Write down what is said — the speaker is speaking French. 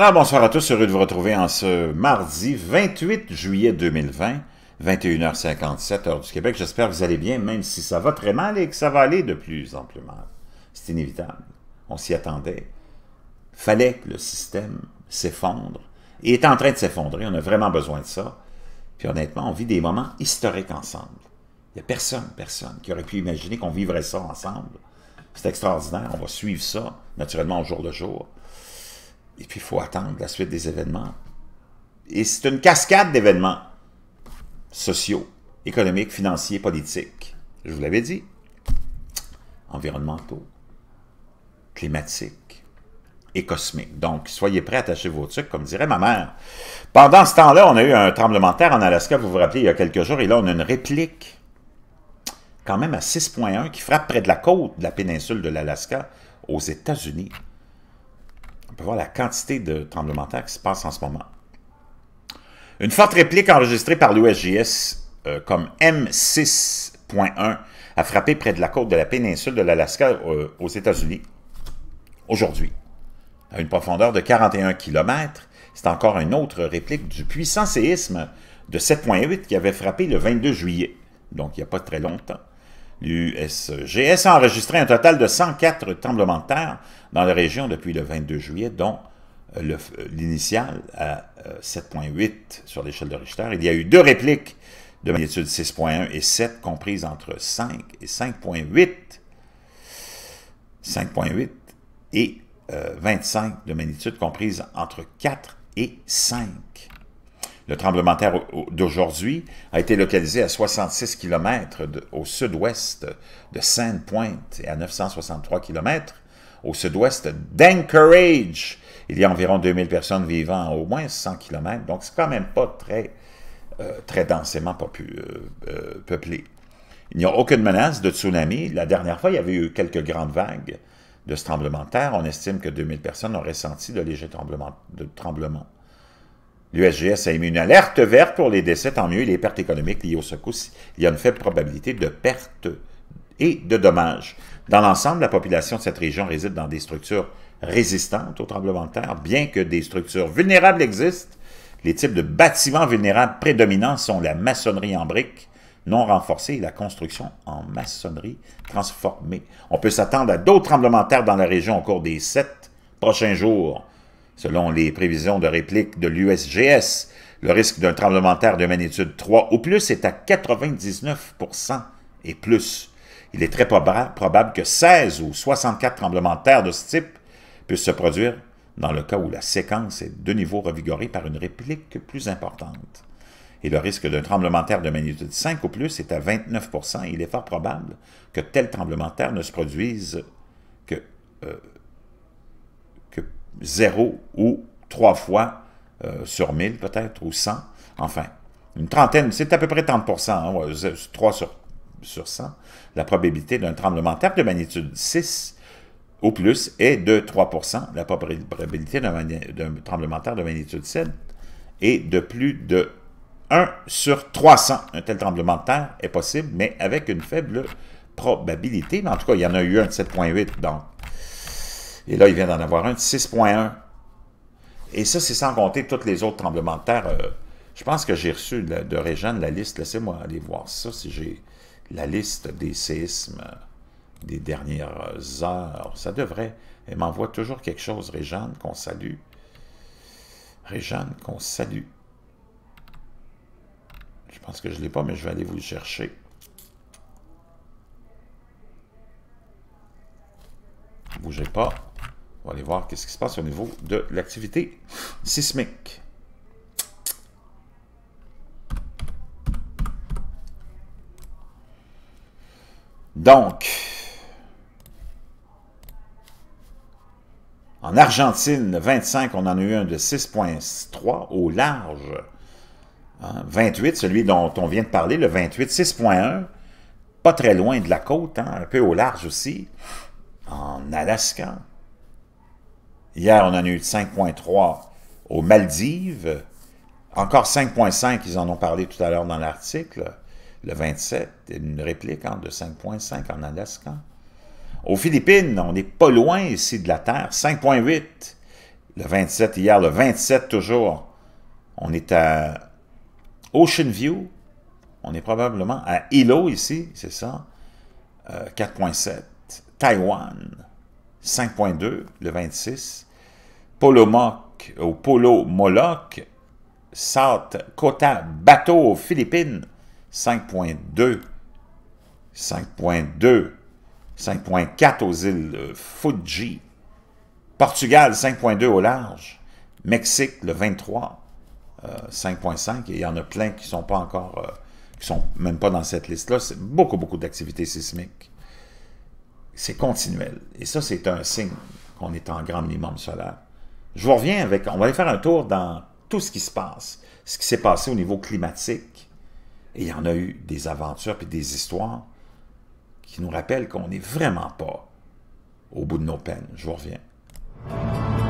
Alors bonsoir à tous, heureux de vous retrouver en ce mardi 28 juillet 2020, 21h57 heure du Québec. J'espère que vous allez bien, même si ça va très mal et que ça va aller de plus en plus mal. C'est inévitable, on s'y attendait. Fallait que le système s'effondre et est en train de s'effondrer, on a vraiment besoin de ça. Puis honnêtement, on vit des moments historiques ensemble. Il n'y a personne, personne qui aurait pu imaginer qu'on vivrait ça ensemble. C'est extraordinaire, on va suivre ça naturellement au jour le jour. Et puis, il faut attendre la suite des événements. Et c'est une cascade d'événements sociaux, économiques, financiers, politiques. Je vous l'avais dit. Environnementaux, climatiques et cosmiques. Donc, soyez prêts à tâcher vos trucs, comme dirait ma mère. Pendant ce temps-là, on a eu un tremblement de terre en Alaska, vous vous rappelez, il y a quelques jours, et là, on a une réplique quand même à 6.1 qui frappe près de la côte de la péninsule de l'Alaska aux États-Unis peut voir la quantité de tremblements de terre qui se passe en ce moment. Une forte réplique enregistrée par l'USGS euh, comme M6.1 a frappé près de la côte de la péninsule de l'Alaska euh, aux États-Unis aujourd'hui. À une profondeur de 41 km, c'est encore une autre réplique du puissant séisme de 7.8 qui avait frappé le 22 juillet, donc il n'y a pas très longtemps. L'USGS a enregistré un total de 104 tremblements de terre dans la région depuis le 22 juillet, dont euh, euh, l'initial à 7,8 euh, sur l'échelle de Richter. Il y a eu deux répliques de magnitude 6,1 et 7, comprises entre 5 et 5,8. 5,8 et 25 de magnitude, comprises entre 4 et 5. Le tremblement de terre d'aujourd'hui a été localisé à 66 km au sud-ouest de Sainte-Pointe et à 963 km au sud-ouest d'Anchorage. Il y a environ 2000 personnes vivant à au moins 100 km, donc c'est quand même pas très, euh, très densément euh, euh, peuplé. Il n'y a aucune menace de tsunami. La dernière fois, il y avait eu quelques grandes vagues de ce tremblement de terre. On estime que 2000 personnes auraient senti de légers tremblements. De tremblements. L'USGS a émis une alerte verte pour les décès, tant mieux, et les pertes économiques liées aux secousses. Il y a une faible probabilité de pertes et de dommages. Dans l'ensemble, la population de cette région réside dans des structures résistantes aux tremblements de terre, bien que des structures vulnérables existent. Les types de bâtiments vulnérables prédominants sont la maçonnerie en briques non renforcée et la construction en maçonnerie transformée. On peut s'attendre à d'autres tremblements de terre dans la région au cours des sept prochains jours. Selon les prévisions de réplique de l'USGS, le risque d'un tremblement de terre de magnitude 3 ou plus est à 99 et plus. Il est très probable que 16 ou 64 tremblements de terre de ce type puissent se produire dans le cas où la séquence est de niveau revigorée par une réplique plus importante. Et le risque d'un tremblement de terre de magnitude 5 ou plus est à 29 il est fort probable que tel tremblement de terre ne se produise que euh, 0 ou 3 fois euh, sur 1000 peut-être, ou 100, enfin, une trentaine, c'est à peu près 30 3 hein, sur, 100, la probabilité d'un tremblement de terre de magnitude 6 ou plus est de 3 la probabilité d'un tremblement de terre de magnitude 7 est de plus de 1 sur 300. Un tel tremblement de terre est possible, mais avec une faible probabilité. Mais en tout cas, il y en a eu un de 7.8, donc et là, il vient d'en avoir un de 6,1. Et ça, c'est sans compter tous les autres tremblements de terre. Euh, je pense que j'ai reçu de, de la liste. Laissez-moi aller voir ça si j'ai la liste des séismes euh, des dernières heures. Ça devrait. Elle m'envoie toujours quelque chose, Réjeanne, qu'on salue. Réjeanne, qu'on salue. Je pense que je ne l'ai pas, mais je vais aller vous le chercher. Bougez pas. On va aller voir qu'est-ce qui se passe au niveau de l'activité sismique. Donc, en Argentine, 25, on en a eu un de 6.3 au large. 28, hein, celui dont on vient de parler, le 28, 6.1, pas très loin de la côte, hein, un peu au large aussi, en Alaska. Hier, on en a eu 5,3 aux Maldives. Encore 5,5, ils en ont parlé tout à l'heure dans l'article. Le 27, une réplique de 5,5 en Alaska. Aux Philippines, on n'est pas loin ici de la Terre. 5,8. Le 27 hier, le 27 toujours. On est à Ocean View. On est probablement à Ilo ici, c'est ça. 4,7. Euh, Taïwan, 5.2, le 26. Polomoc, au Polo Moloch, Sat Kota Bateau Philippines, 5.2. 5.2. 5.4 aux îles Fuji. Portugal, 5.2 au large. Mexique, le 23. 5.5. Euh, Et il y en a plein qui ne sont pas encore... Euh, qui sont même pas dans cette liste-là. C'est beaucoup, beaucoup d'activités sismiques c'est continuel. Et ça, c'est un signe qu'on est en grand minimum solaire. Je vous reviens avec, on va aller faire un tour dans tout ce qui se passe, ce qui s'est passé au niveau climatique. Et il y en a eu des aventures et des histoires qui nous rappellent qu'on n'est vraiment pas au bout de nos peines. Je vous reviens.